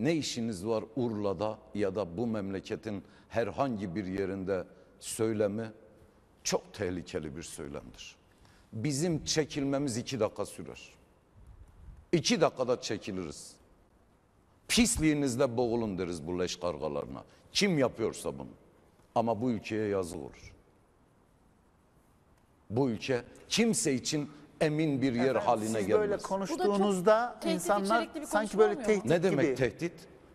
ne işiniz var Urla'da ya da bu memleketin herhangi bir yerinde söylemi çok tehlikeli bir söylemdir. Bizim çekilmemiz iki dakika sürer. İki dakikada çekiliriz. Pisliğinizle boğulun deriz bu leş kargalarına. Kim yapıyorsa bunu. Ama bu ülkeye yazı olur. Bu ülke kimse için emin bir yer Efendim, haline siz böyle konuştuğunuzda insanlar sanki böyle olmuyor mu? tehdit Ne demek gibi. tehdit?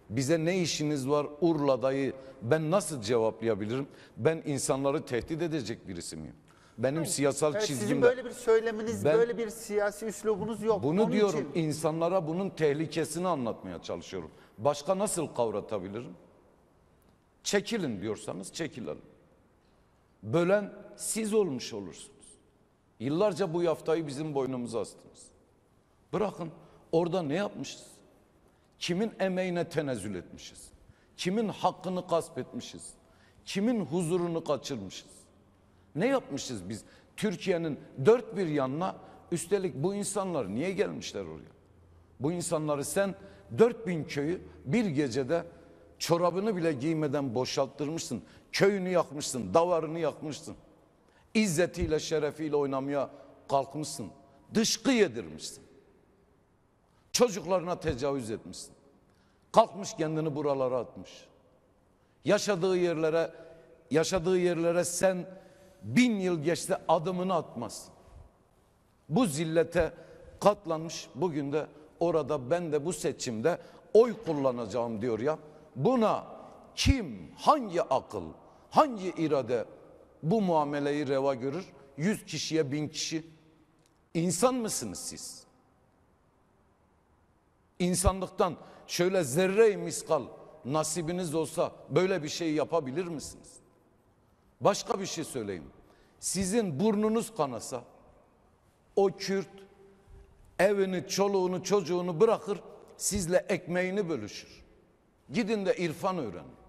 Bize ne işiniz var Urla'dayı ben nasıl cevaplayabilirim? Ben insanları tehdit edecek birisi miyim? Benim siyasal Evet, çizgimde. sizin böyle bir söyleminiz, Ben- böyle bir siyasi üslubunuz yok. Bunu Onun diyorum için- insanlara bunun tehlikesini anlatmaya çalışıyorum. Başka nasıl kavratabilirim? Çekilin diyorsanız çekilelim. Bölen siz olmuş olursunuz. Yıllarca bu yaftayı bizim boynumuza astınız. Bırakın orada ne yapmışız? Kimin emeğine tenezzül etmişiz? Kimin hakkını gasp etmişiz? Kimin huzurunu kaçırmışız? Ne yapmışız biz? Türkiye'nin dört bir yanına üstelik bu insanlar niye gelmişler oraya? Bu insanları sen dört bin köyü bir gecede çorabını bile giymeden boşalttırmışsın. Köyünü yakmışsın, davarını yakmışsın izzetiyle şerefiyle oynamaya kalkmışsın. Dışkı yedirmişsin. Çocuklarına tecavüz etmişsin. Kalkmış kendini buralara atmış. Yaşadığı yerlere yaşadığı yerlere sen bin yıl geçti adımını atmazsın. Bu zillete katlanmış bugün de orada ben de bu seçimde oy kullanacağım diyor ya. Buna kim, hangi akıl, hangi irade bu muameleyi reva görür. Yüz kişiye bin kişi. İnsan mısınız siz? İnsanlıktan şöyle zerre miskal nasibiniz olsa böyle bir şey yapabilir misiniz? Başka bir şey söyleyeyim. Sizin burnunuz kanasa o Kürt evini, çoluğunu, çocuğunu bırakır sizle ekmeğini bölüşür. Gidin de irfan öğrenin.